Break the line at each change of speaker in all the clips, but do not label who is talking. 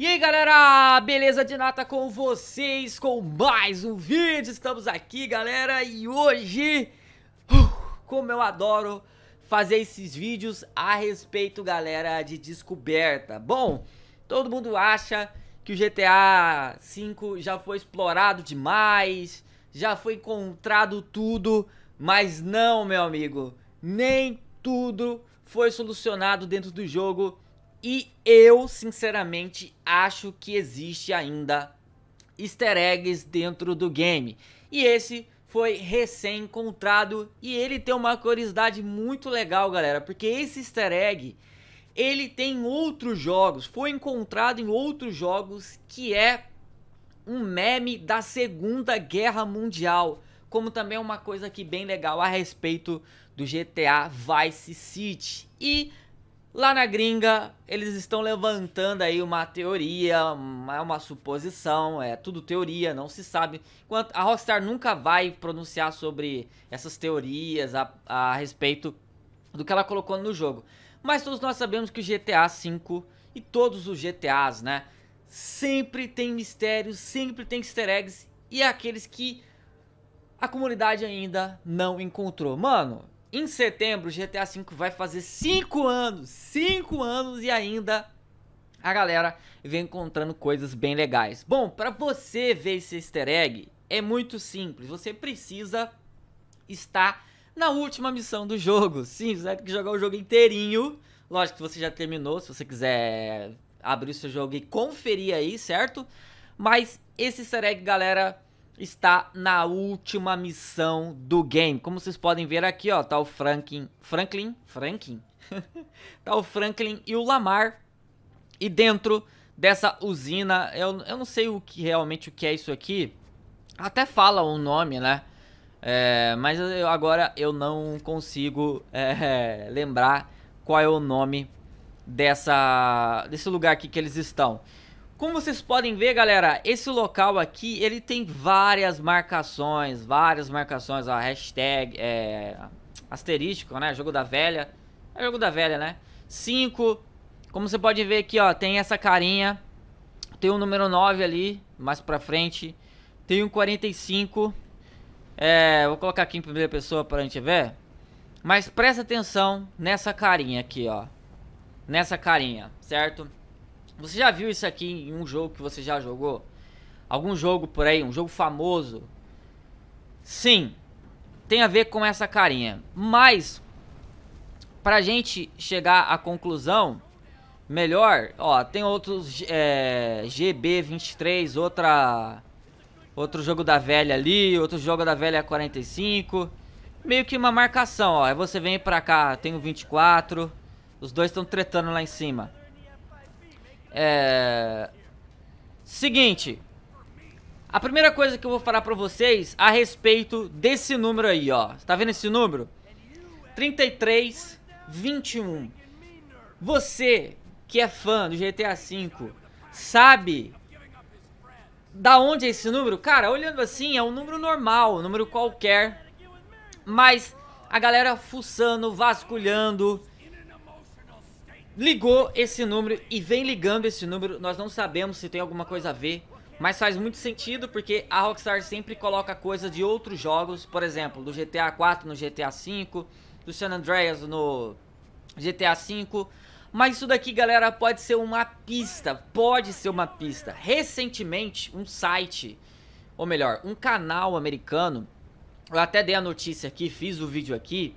E aí galera, beleza de nata com vocês, com mais um vídeo, estamos aqui galera E hoje, uh, como eu adoro fazer esses vídeos a respeito galera de descoberta Bom, todo mundo acha que o GTA V já foi explorado demais, já foi encontrado tudo Mas não meu amigo, nem tudo foi solucionado dentro do jogo e eu, sinceramente, acho que existe ainda easter eggs dentro do game. E esse foi recém-encontrado e ele tem uma curiosidade muito legal, galera, porque esse easter egg ele tem outros jogos, foi encontrado em outros jogos que é um meme da Segunda Guerra Mundial, como também é uma coisa que bem legal a respeito do GTA Vice City. E Lá na gringa, eles estão levantando aí uma teoria, uma, uma suposição, é tudo teoria, não se sabe. Quanto, a Rockstar nunca vai pronunciar sobre essas teorias a, a respeito do que ela colocou no jogo. Mas todos nós sabemos que o GTA V e todos os GTAs, né? Sempre tem mistérios, sempre tem easter eggs e é aqueles que a comunidade ainda não encontrou. Mano, em setembro, GTA V vai fazer 5 anos, 5 anos e ainda a galera vem encontrando coisas bem legais. Bom, para você ver esse easter egg, é muito simples, você precisa estar na última missão do jogo. Sim, você vai ter que jogar o jogo inteirinho. Lógico que você já terminou, se você quiser abrir o seu jogo e conferir aí, certo? Mas esse easter egg, galera, está na última missão do game. Como vocês podem ver aqui, ó, tá o Franklin, Franklin, Franklin. tá o Franklin e o Lamar. E dentro dessa usina, eu, eu não sei o que realmente o que é isso aqui. Até fala o um nome, né? É, mas eu, agora eu não consigo é, lembrar qual é o nome dessa desse lugar aqui que eles estão. Como vocês podem ver, galera, esse local aqui, ele tem várias marcações, várias marcações, a hashtag, é, asterístico, né, jogo da velha, é jogo da velha, né, 5, como você pode ver aqui, ó, tem essa carinha, tem o um número 9 ali, mais pra frente, tem um 45, é, vou colocar aqui em primeira pessoa pra gente ver, mas presta atenção nessa carinha aqui, ó, nessa carinha, certo? Você já viu isso aqui em um jogo que você já jogou? Algum jogo por aí, um jogo famoso? Sim, tem a ver com essa carinha. Mas, pra gente chegar à conclusão melhor, ó, tem outros é, GB23, outra, outro jogo da velha ali, outro jogo da velha 45. Meio que uma marcação, ó. Aí você vem pra cá, tem o 24. Os dois estão tretando lá em cima. É... Seguinte. A primeira coisa que eu vou falar pra vocês a respeito desse número aí, ó. Tá vendo esse número? 33, 21. Você que é fã do GTA V sabe da onde é esse número? Cara, olhando assim, é um número normal, um número qualquer. Mas a galera fuçando, vasculhando, ligou esse número e vem ligando esse número. Nós não sabemos se tem alguma coisa a ver, mas faz muito sentido porque a Rockstar sempre coloca coisa de outros jogos, por exemplo, do GTA 4 no GTA 5, do San Andreas no GTA 5. Mas isso daqui, galera, pode ser uma pista, pode ser uma pista. Recentemente, um site, ou melhor, um canal americano, eu até dei a notícia aqui, fiz o vídeo aqui,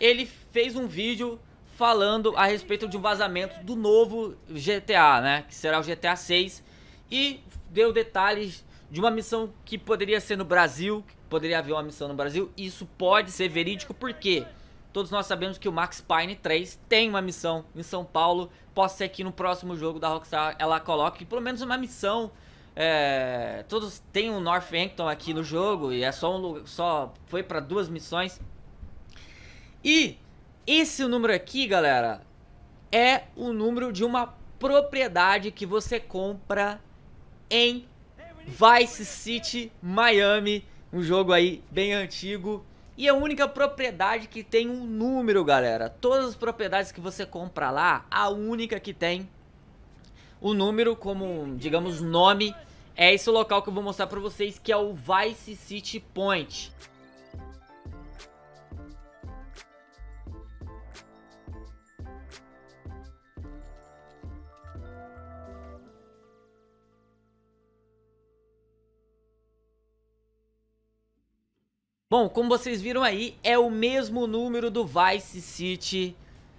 ele fez um vídeo falando a respeito de um vazamento do novo GTA, né? Que será o GTA 6 e deu detalhes de uma missão que poderia ser no Brasil, poderia haver uma missão no Brasil. Isso pode ser verídico porque todos nós sabemos que o Max Payne 3 tem uma missão em São Paulo. Pode ser que no próximo jogo da Rockstar ela coloque pelo menos uma missão. É, todos tem o um Northampton aqui no jogo e é só um só foi para duas missões. E esse número aqui, galera, é o número de uma propriedade que você compra em Vice City, Miami, um jogo aí bem antigo. E a única propriedade que tem um número, galera. Todas as propriedades que você compra lá, a única que tem o número como, digamos, nome é esse local que eu vou mostrar para vocês, que é o Vice City Point. Bom, como vocês viram aí, é o mesmo número do Vice City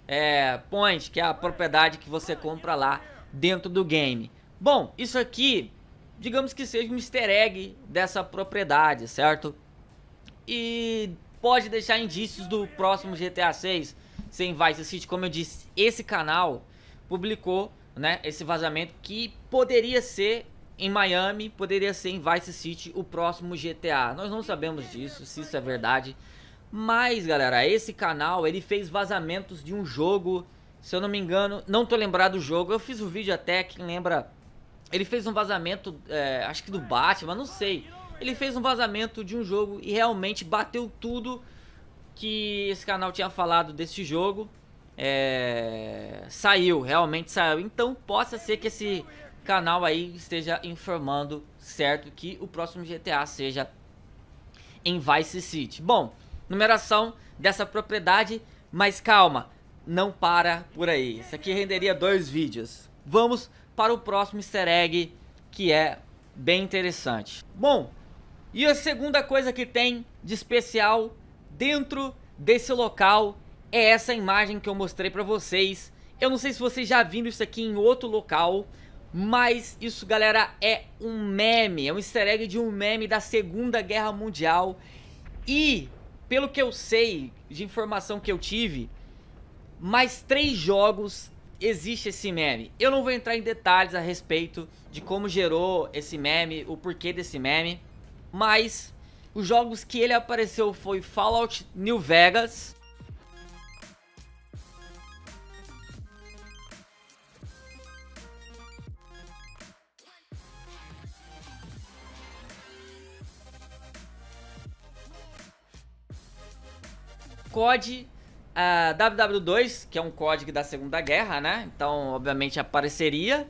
é, Point, que é a propriedade que você compra lá dentro do game. Bom, isso aqui, digamos que seja um easter egg dessa propriedade, certo? E pode deixar indícios do próximo GTA 6 sem Vice City. Como eu disse, esse canal publicou né, esse vazamento que poderia ser em Miami, poderia ser em Vice City o próximo GTA. Nós não sabemos disso, se isso é verdade. Mas, galera, esse canal, ele fez vazamentos de um jogo, se eu não me engano, não tô lembrado do jogo. Eu fiz o um vídeo até, quem lembra, ele fez um vazamento, é, acho que do Batman, não sei. Ele fez um vazamento de um jogo e realmente bateu tudo que esse canal tinha falado desse jogo. É, saiu, realmente saiu. Então, possa ser que esse canal aí esteja informando certo que o próximo GTA seja em Vice City. Bom, numeração dessa propriedade, mas calma, não para por aí. Isso aqui renderia dois vídeos. Vamos para o próximo easter egg, que é bem interessante. Bom, e a segunda coisa que tem de especial dentro desse local é essa imagem que eu mostrei para vocês. Eu não sei se vocês já viram isso aqui em outro local, mas isso, galera, é um meme, é um easter egg de um meme da Segunda Guerra Mundial. E, pelo que eu sei, de informação que eu tive, mais três jogos existe esse meme. Eu não vou entrar em detalhes a respeito de como gerou esse meme, o porquê desse meme, mas os jogos que ele apareceu foi Fallout New Vegas, COD uh, ah, WW2, que é um código da Segunda Guerra, né? Então, obviamente, apareceria.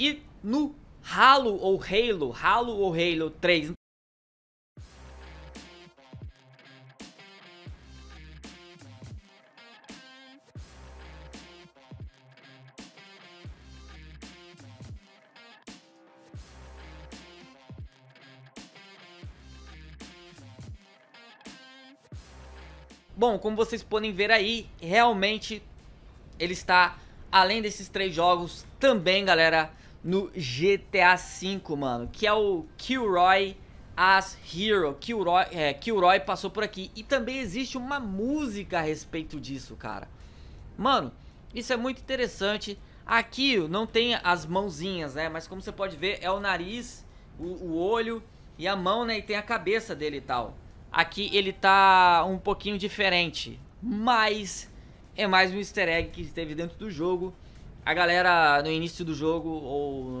E no Halo ou Halo, Halo ou Halo 3 Bom, como vocês podem ver aí, realmente ele está, além desses três jogos, também, galera, no GTA V, mano. Que é o Kilroy as Hero. Kilroy, é, Kilroy passou por aqui. E também existe uma música a respeito disso, cara. Mano, isso é muito interessante. Aqui não tem as mãozinhas, né? Mas como você pode ver, é o nariz, o, o olho e a mão, né? E tem a cabeça dele e tal. Aqui ele tá um pouquinho diferente, mas é mais um easter egg que esteve dentro do jogo. A galera no início do jogo, ou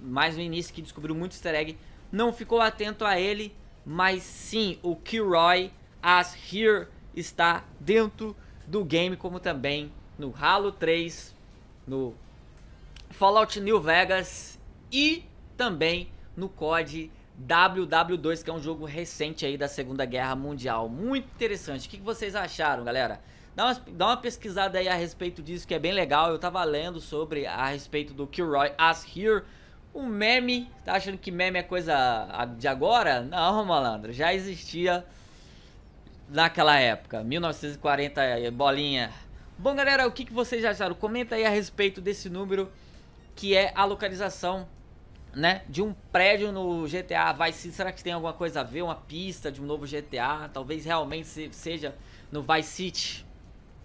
mais no início que descobriu muito easter egg, não ficou atento a ele, mas sim o Kilroy as Here está dentro do game, como também no Halo 3, no Fallout New Vegas e também no COD WW2, que é um jogo recente aí da Segunda Guerra Mundial. Muito interessante. O que vocês acharam, galera? Dá uma, dá uma pesquisada aí a respeito disso, que é bem legal. Eu tava lendo sobre a respeito do Kilroy As Here. Um meme. Tá achando que meme é coisa de agora? Não, malandro. Já existia naquela época. 1940, eh, bolinha. Bom, galera, o que vocês acharam? Comenta aí a respeito desse número, que é a localização né, de um prédio no GTA Vice City, será que tem alguma coisa a ver, uma pista de um novo GTA? Talvez realmente seja no Vice City.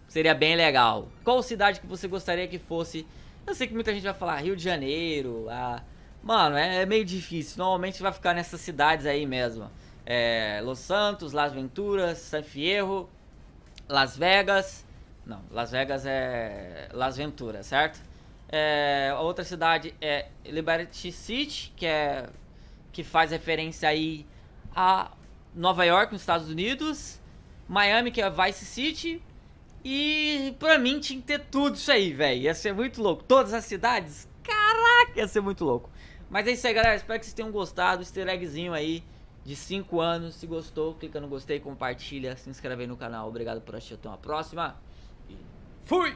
Seria bem legal. Qual cidade que você gostaria que fosse? Eu sei que muita gente vai falar Rio de Janeiro, a... Mano, é, é meio difícil. Normalmente vai ficar nessas cidades aí mesmo. É, Los Santos, Las Venturas, San Fierro, Las Vegas. Não, Las Vegas é Las Venturas, certo? É, a outra cidade é Liberty City, que é que faz referência aí a Nova York, nos Estados Unidos. Miami, que é Vice City. E pra mim tinha que ter tudo isso aí, velho. Ia ser muito louco. Todas as cidades? Caraca, ia ser muito louco. Mas é isso aí, galera. Espero que vocês tenham gostado. Easter eggzinho aí de 5 anos. Se gostou, clica no gostei, compartilha, se inscreve aí no canal. Obrigado por assistir. Até uma próxima. E fui!